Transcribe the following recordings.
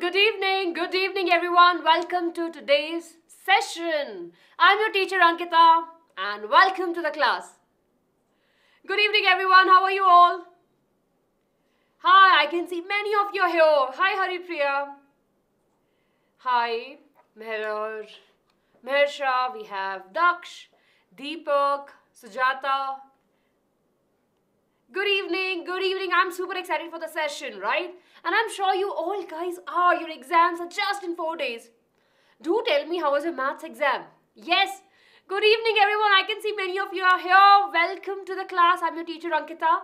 good evening, good evening everyone. Welcome to today's session. I'm your teacher Ankita and welcome to the class. Good evening everyone, how are you all? Hi, I can see many of you here. Hi Haripriya. Hi Mehror, Mehrsha, we have Daksh, Deepak, Sujata. Good evening, good evening. I'm super excited for the session, right? And I'm sure you all guys are. Your exams are just in four days. Do tell me how was your maths exam? Yes. Good evening, everyone. I can see many of you are here. Welcome to the class. I'm your teacher, Ankita.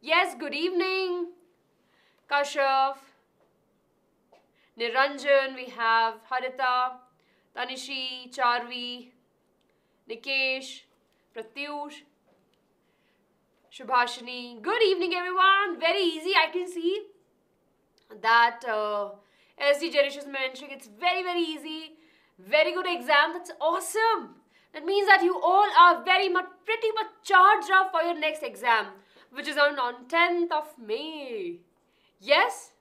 Yes, good evening. Kashif. Niranjan, we have Harita, Tanishi, Charvi, Nikesh, Pratyush, Shubhashini. Good evening, everyone. Very easy. I can see that uh, SD Jerish is mentioning it's very, very easy. Very good exam. That's awesome. That means that you all are very much, pretty much charged up for your next exam, which is on, on 10th of May. Yes?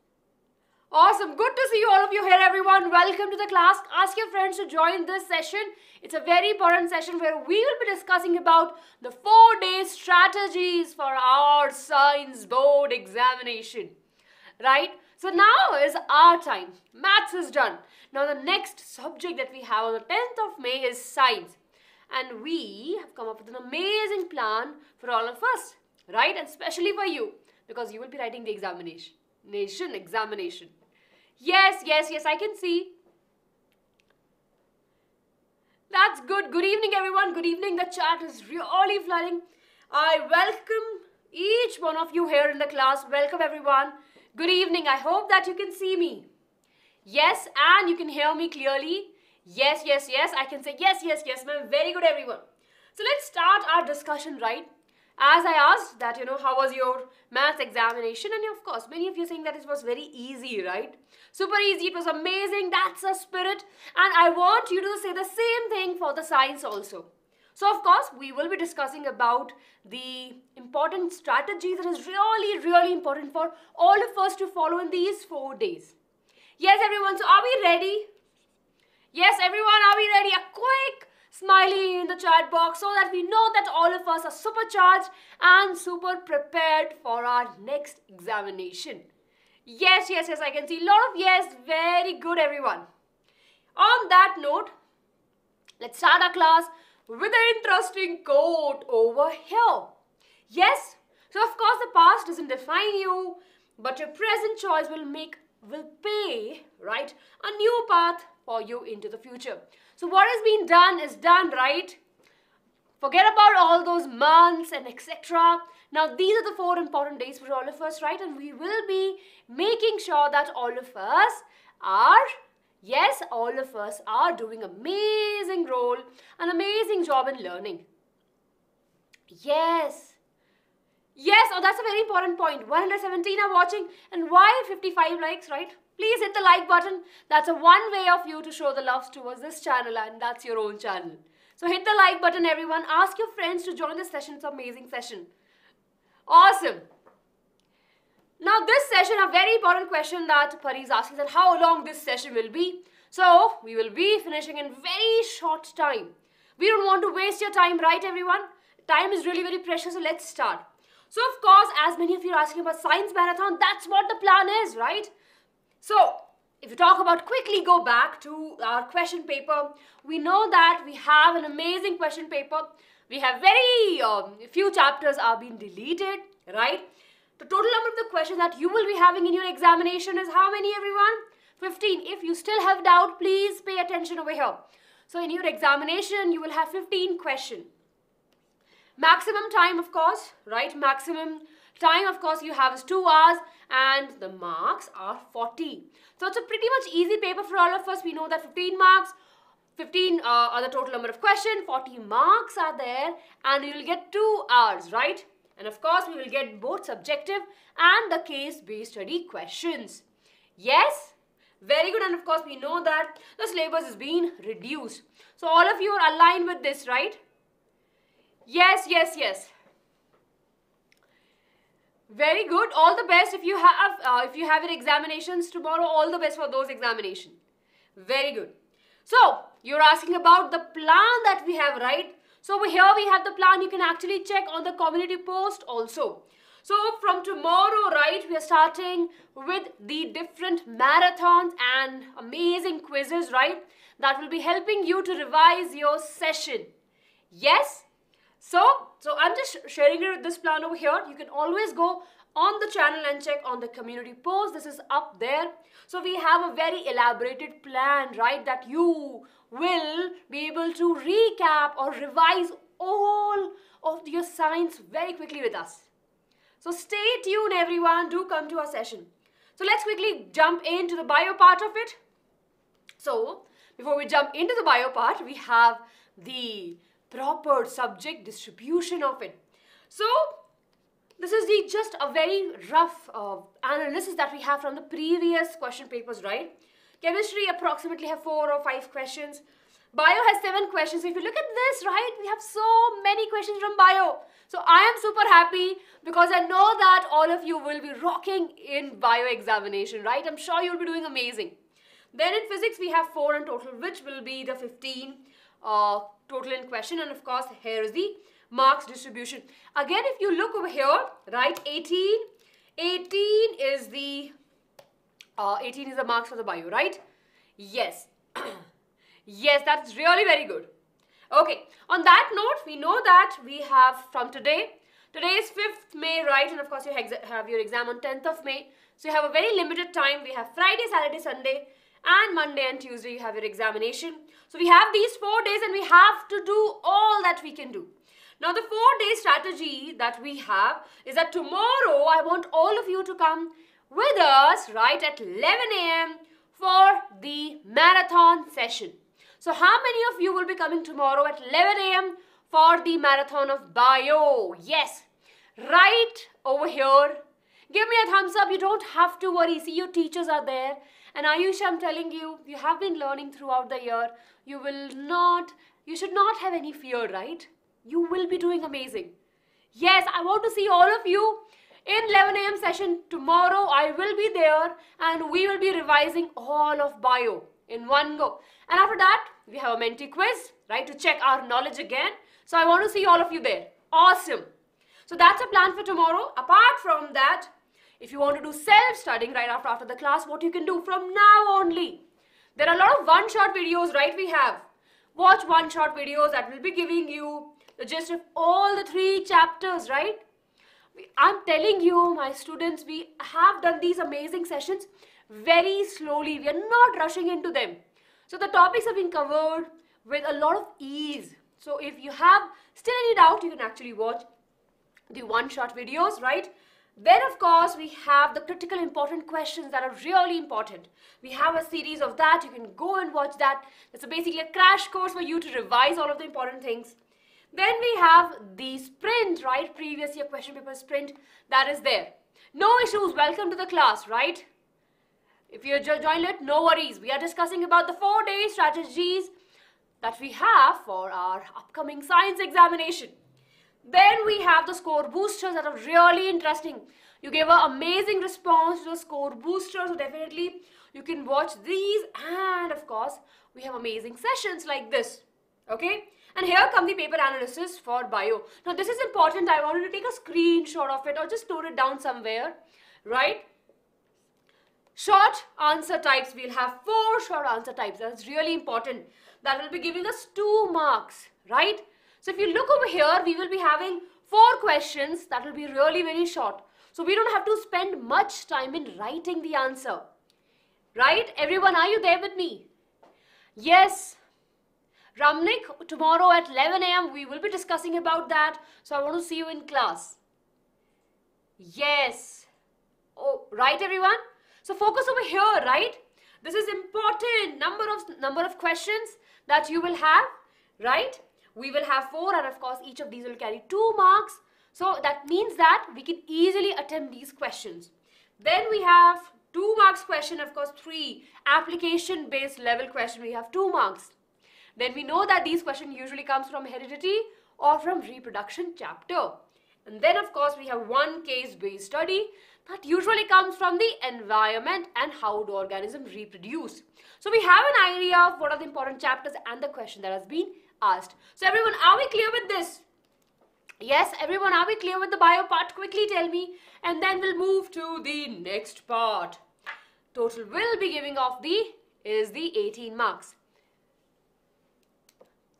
Awesome. Good to see you all of you here, everyone. Welcome to the class. Ask your friends to join this session. It's a very important session where we will be discussing about the four-day strategies for our science board examination. Right? So now is our time. Maths is done. Now the next subject that we have on the 10th of May is science. And we have come up with an amazing plan for all of us. Right? And especially for you. Because you will be writing the examination. Nation examination Yes, yes, yes, I can see. That's good. Good evening, everyone. Good evening. The chat is really flooding. I welcome each one of you here in the class. Welcome, everyone. Good evening. I hope that you can see me. Yes, and you can hear me clearly. Yes, yes, yes. I can say yes, yes, yes, ma'am. Very good, everyone. So let's start our discussion, right? as I asked that, you know, how was your maths examination? And of course, many of you saying that it was very easy, right? Super easy, it was amazing, that's a spirit. And I want you to say the same thing for the science also. So of course, we will be discussing about the important strategies that is really, really important for all of us to follow in these four days. Yes, everyone, so are we ready? Yes, everyone, are we ready? A quick smiley in the chat box so that we know that all of us are supercharged and super prepared for our next examination. Yes, yes, yes, I can see a lot of yes. Very good, everyone. On that note, let's start our class with an interesting quote over here. Yes, so of course the past doesn't define you, but your present choice will make will pay, right, a new path for you into the future. So what has been done is done, right? Forget about all those months and etc. Now these are the four important days for all of us, right? And we will be making sure that all of us are Yes, all of us are doing amazing role, an amazing job in learning. Yes. Yes, oh that's a very important point. 117 are watching and why 55 likes, right? please hit the like button. That's a one way of you to show the love towards this channel and that's your own channel. So hit the like button everyone. Ask your friends to join this session. It's amazing session. Awesome. Now this session, a very important question that asked is asking that how long this session will be. So we will be finishing in very short time. We don't want to waste your time, right everyone? Time is really very precious, so let's start. So of course, as many of you are asking about Science Marathon, that's what the plan is, right? So if you talk about quickly go back to our question paper, we know that we have an amazing question paper. We have very um, few chapters are being deleted, right? The total number of the questions that you will be having in your examination is how many everyone? 15. If you still have doubt, please pay attention over here. So in your examination, you will have 15 question. Maximum time, of course, right? Maximum Time, of course, you have is 2 hours and the marks are 40. So it's a pretty much easy paper for all of us. We know that 15 marks, 15 uh, are the total number of questions, 40 marks are there and you'll get 2 hours, right? And of course, we will get both subjective and the case-based study questions. Yes? Very good and of course, we know that the syllabus is being reduced. So all of you are aligned with this, right? Yes, yes, yes. Very good. All the best if you have uh, if you have your examinations tomorrow. All the best for those examinations. Very good. So you're asking about the plan that we have, right? So here we have the plan. You can actually check on the community post also. So from tomorrow, right, we are starting with the different marathons and amazing quizzes, right? That will be helping you to revise your session. Yes, so, so I'm just sharing this plan over here. You can always go on the channel and check on the community post. This is up there. So we have a very elaborated plan, right? That you will be able to recap or revise all of your science very quickly with us. So stay tuned everyone. Do come to our session. So let's quickly jump into the bio part of it. So before we jump into the bio part, we have the proper subject distribution of it. So this is the just a very rough uh, analysis that we have from the previous question papers, right? Chemistry approximately have four or five questions. Bio has seven questions. If you look at this, right, we have so many questions from bio. So I am super happy because I know that all of you will be rocking in bio examination, right? I'm sure you'll be doing amazing. Then in physics, we have four in total, which will be the 15 uh, total in question and of course here is the marks distribution. Again if you look over here, right 18, 18 is the, uh, 18 is the marks for the bio, right? Yes, yes that's really very good. Okay, on that note, we know that we have from today, today is 5th May, right? And of course you have your exam on 10th of May. So you have a very limited time. We have Friday, Saturday, Sunday and Monday and Tuesday you have your examination. So we have these four days and we have to do all that we can do. Now the four day strategy that we have is that tomorrow I want all of you to come with us right at 11 a.m. for the marathon session. So how many of you will be coming tomorrow at 11 a.m. for the marathon of bio? Yes, right over here Give me a thumbs up. You don't have to worry. See, your teachers are there. And Ayush, I'm telling you, you have been learning throughout the year. You will not, you should not have any fear, right? You will be doing amazing. Yes, I want to see all of you in 11 a.m. session tomorrow. I will be there and we will be revising all of bio in one go. And after that, we have a mentee quiz, right, to check our knowledge again. So I want to see all of you there. Awesome. So that's a plan for tomorrow. Apart from that, if you want to do self-studying right after, after the class, what you can do from now only. There are a lot of one-shot videos, right, we have. Watch one-shot videos that will be giving you the gist of all the three chapters, right? I'm telling you, my students, we have done these amazing sessions very slowly. We are not rushing into them. So the topics have been covered with a lot of ease. So if you have still any doubt, you can actually watch the one-shot videos, right? Then, of course, we have the critical important questions that are really important. We have a series of that. You can go and watch that. It's basically a crash course for you to revise all of the important things. Then we have the sprint, right? Previous year question paper sprint that is there. No issues. Welcome to the class, right? If you join it, no worries. We are discussing about the four-day strategies that we have for our upcoming science examination. Then we have the score boosters that are really interesting. You gave an amazing response to the score booster. So definitely you can watch these. And of course, we have amazing sessions like this. Okay. And here come the paper analysis for bio. Now this is important. I wanted to take a screenshot of it or just note it down somewhere. Right. Short answer types. We'll have four short answer types. That's really important. That will be giving us two marks. Right so if you look over here, we will be having four questions that will be really very short. So we don't have to spend much time in writing the answer. Right? Everyone, are you there with me? Yes. Ramnik, tomorrow at 11 a.m. we will be discussing about that. So I want to see you in class. Yes. Oh, right everyone? So focus over here, right? This is important number of number of questions that you will have, right? We will have 4 and of course each of these will carry 2 marks. So that means that we can easily attempt these questions. Then we have 2 marks question, of course 3 application based level question, we have 2 marks. Then we know that these questions usually comes from heredity or from reproduction chapter. And then of course we have one case based study that usually comes from the environment and how do organisms reproduce. So we have an idea of what are the important chapters and the question that has been asked. So everyone, are we clear with this? Yes, everyone, are we clear with the bio part? Quickly tell me. And then we'll move to the next part. Total will be giving off the is the 18 marks.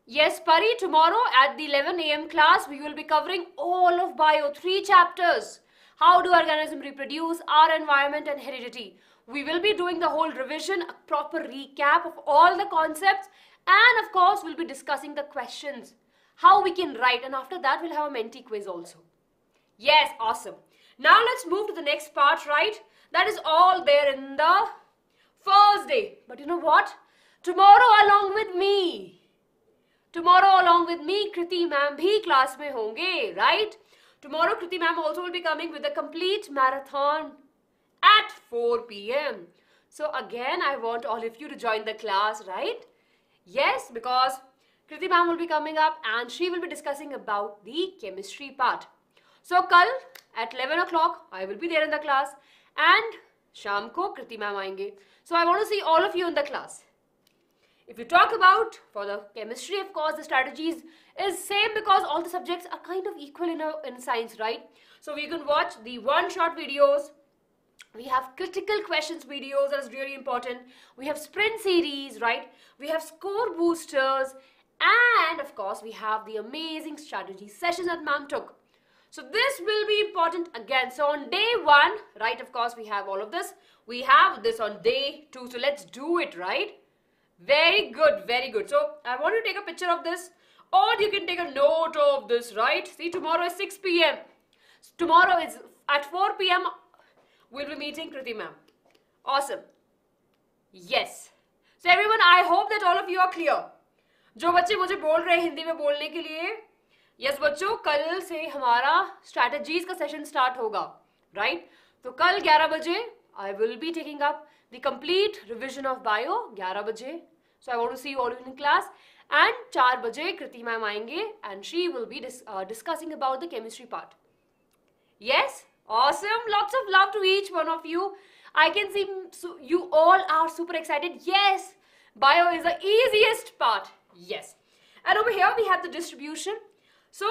Yes, Pari, tomorrow at the 11 a.m. class, we will be covering all of bio, three chapters. How do organisms reproduce, our environment and heredity. We will be doing the whole revision, a proper recap of all the concepts and of course, we'll be discussing the questions, how we can write. And after that, we'll have a mentee quiz also. Yes, awesome. Now let's move to the next part, right? That is all there in the first day. But you know what? Tomorrow along with me. Tomorrow along with me, Kriti ma'am bhi class mein honge, right? Tomorrow Kriti ma'am also will be coming with a complete marathon at 4 p.m. So again, I want all of you to join the class, right? Yes, because Kriti ma'am will be coming up and she will be discussing about the chemistry part. So, kal at 11 o'clock, I will be there in the class and शाम को Kriti ma'am आएंगे I want to see all of you in the class. If you talk about for the chemistry, of course, the strategies is same because all the subjects are kind of equal in, a, in science, right? So we can watch the one-shot videos we have critical questions videos that is really important we have sprint series right we have score boosters and of course we have the amazing strategy sessions that ma'am took so this will be important again so on day one right of course we have all of this we have this on day two so let's do it right very good very good so i want you to take a picture of this or you can take a note of this right see tomorrow is 6 p.m tomorrow is at 4 p.m we'll be meeting Kriti ma'am. Awesome. Yes. So everyone, I hope that all of you are clear. जो बच्चे मुझे बोल रहे हैं हिंदी में बोलने के लिए यस बच्चों कल से हमारा स्ट्रैटेजीज का सेशन स्टार्ट होगा राइट right? तो कल 11 बजे I will be taking up the complete revision of bio 11 बजे so I want to see all in class and चार बजे कृति मैम आएंगे and she will be discussing about the chemistry part yes Awesome. Lots of love to each one of you. I can see you all are super excited. Yes, bio is the easiest part. Yes. And over here we have the distribution. So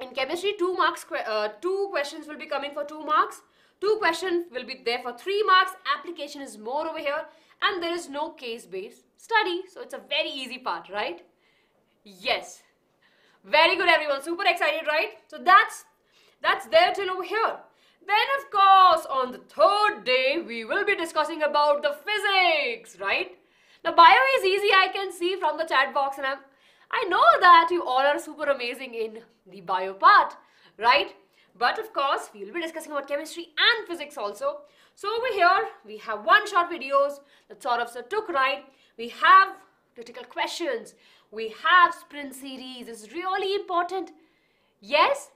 in chemistry, two marks, uh, two questions will be coming for two marks. Two questions will be there for three marks. Application is more over here. And there is no case-based study. So it's a very easy part, right? Yes. Very good, everyone. Super excited, right? So that's that's there till over here. Then of course, on the third day, we will be discussing about the physics, right? Now bio is easy, I can see from the chat box and I'm, I know that you all are super amazing in the bio part, right? But of course, we will be discussing about chemistry and physics also. So over here, we have one short videos that sort of took right. We have critical questions. We have sprint series. It's really important. Yes,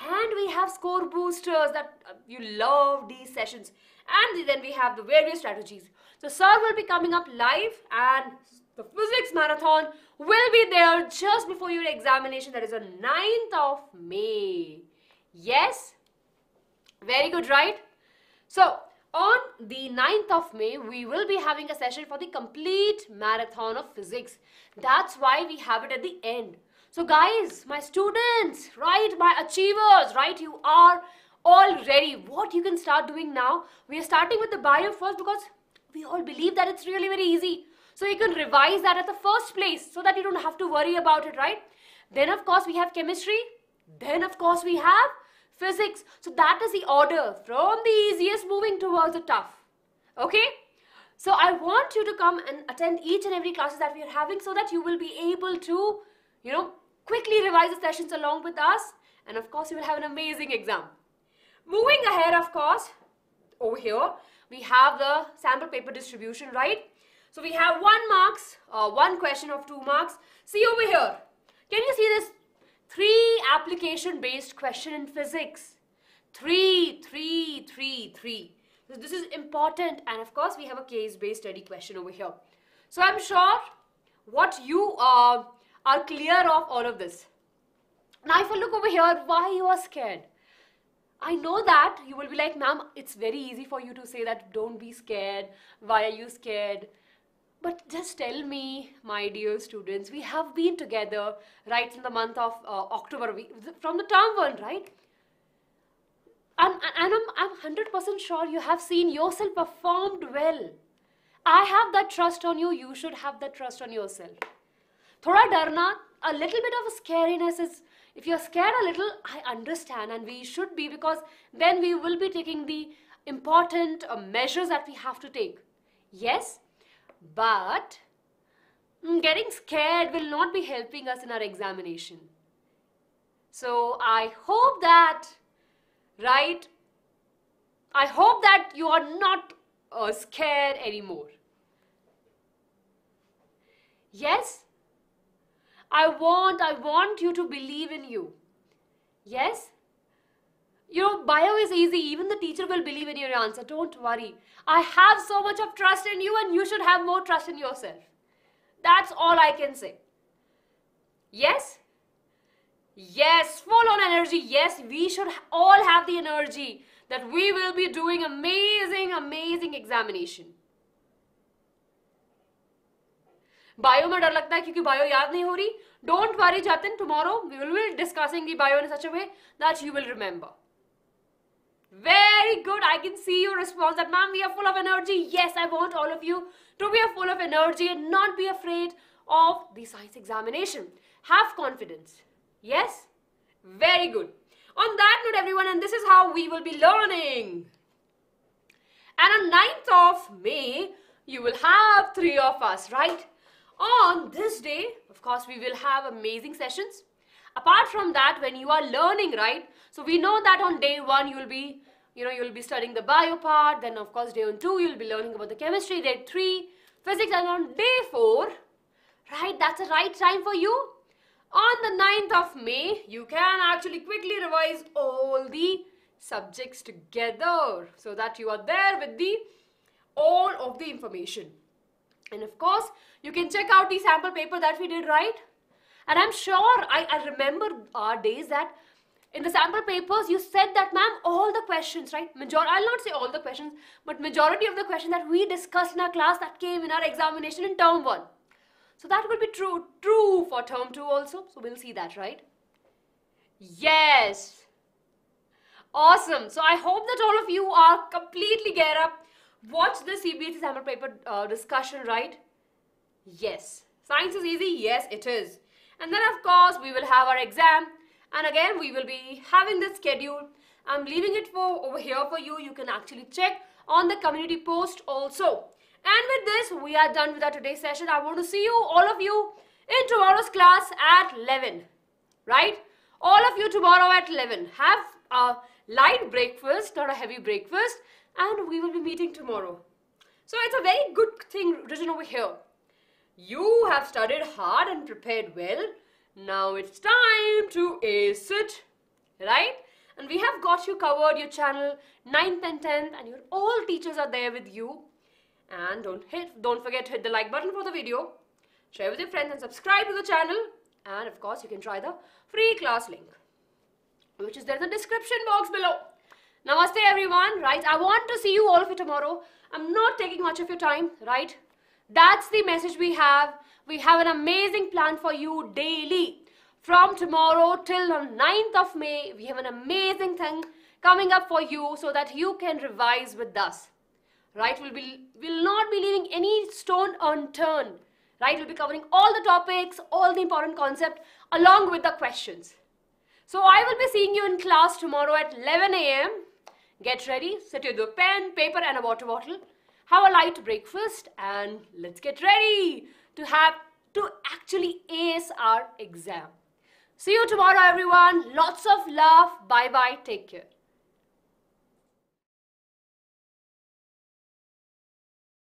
and we have score boosters that uh, you love these sessions. And then we have the various strategies. So sir will be coming up live and the physics marathon will be there just before your examination. That is on 9th of May. Yes? Very good, right? So, on the 9th of May, we will be having a session for the complete marathon of physics. That's why we have it at the end. So guys, my students, right, my achievers, right, you are already. What you can start doing now, we are starting with the bio first because we all believe that it's really very easy. So you can revise that at the first place so that you don't have to worry about it, right? Then of course we have chemistry. Then of course we have physics. So that is the order from the easiest moving towards the tough. Okay? So I want you to come and attend each and every classes that we are having so that you will be able to, you know, Quickly revise the sessions along with us and of course you will have an amazing exam. Moving ahead of course, over here we have the sample paper distribution, right? So we have one marks, uh, one question of two marks. See over here, can you see this three application based question in physics? Three, three, three, three. So this is important and of course we have a case based study question over here. So I'm sure what you uh, are clear of all of this. Now, if I look over here, why you are scared? I know that you will be like, ma'am, it's very easy for you to say that don't be scared. Why are you scared? But just tell me, my dear students, we have been together right In the month of uh, October, we, from the term one, right? And, and I'm 100% sure you have seen yourself performed well. I have that trust on you, you should have that trust on yourself thoda darna a little bit of scariness is if you're scared a little i understand and we should be because then we will be taking the important uh, measures that we have to take yes but mm, getting scared will not be helping us in our examination so i hope that right i hope that you are not uh, scared anymore yes I want, I want you to believe in you. Yes? You know, bio is easy. Even the teacher will believe in your answer. Don't worry. I have so much of trust in you and you should have more trust in yourself. That's all I can say. Yes? Yes, full on energy. Yes, we should all have the energy that we will be doing amazing, amazing examination. Bio में डर लगता है क्योंकि bio याद नहीं हो रही don't worry जातन tomorrow we will will discussing the bio in such a way that you will remember Very good. I can see your response that, ma'am, we are full of energy. Yes, I want all of you to be full of energy and not be afraid of the science examination. Have confidence. Yes? Very good. On that note, everyone, and this is how we will be learning. And on 9th of May, you will have three of us, right? On this day, of course, we will have amazing sessions. Apart from that, when you are learning, right? So we know that on day one, you'll be, you know, you'll be studying the bio part. Then, of course, day on two, you'll be learning about the chemistry. Day three, physics. And on day four, right, that's the right time for you. On the 9th of May, you can actually quickly revise all the subjects together so that you are there with the all of the information. And of course, you can check out the sample paper that we did, right? And I'm sure I, I remember our days that in the sample papers, you said that, ma'am, all the questions, right? Major I'll not say all the questions, but majority of the questions that we discussed in our class that came in our examination in term one. So that will be true, true for term two also. So we'll see that, right? Yes. Awesome. So I hope that all of you are completely geared up watch the CBSE sample paper uh, discussion, right? Yes. Science is easy? Yes, it is. And then of course, we will have our exam. And again, we will be having the schedule. I'm leaving it for over here for you. You can actually check on the community post also. And with this, we are done with our today's session. I want to see you, all of you, in tomorrow's class at 11. Right? All of you tomorrow at 11. Have a light breakfast, not a heavy breakfast and we will be meeting tomorrow. So it's a very good thing written over here. You have studied hard and prepared well. Now it's time to ace it, right? And we have got you covered, your channel, 9th and 10th, and your all teachers are there with you. And don't hit, don't forget to hit the like button for the video. Share with your friends and subscribe to the channel. And of course, you can try the free class link, which is there in the description box below. Namaste everyone, right? I want to see you all for tomorrow. I'm not taking much of your time, right? That's the message we have. We have an amazing plan for you daily. From tomorrow till on 9th of May, we have an amazing thing coming up for you so that you can revise with us. Right? We'll, be, we'll not be leaving any stone unturned. Right? We'll be covering all the topics, all the important concepts along with the questions. So I will be seeing you in class tomorrow at 11 a.m. Get ready, sit with a pen, paper and a water bottle. Have a light breakfast and let's get ready to have to actually ace our exam. See you tomorrow everyone. Lots of love. Bye bye. Take care.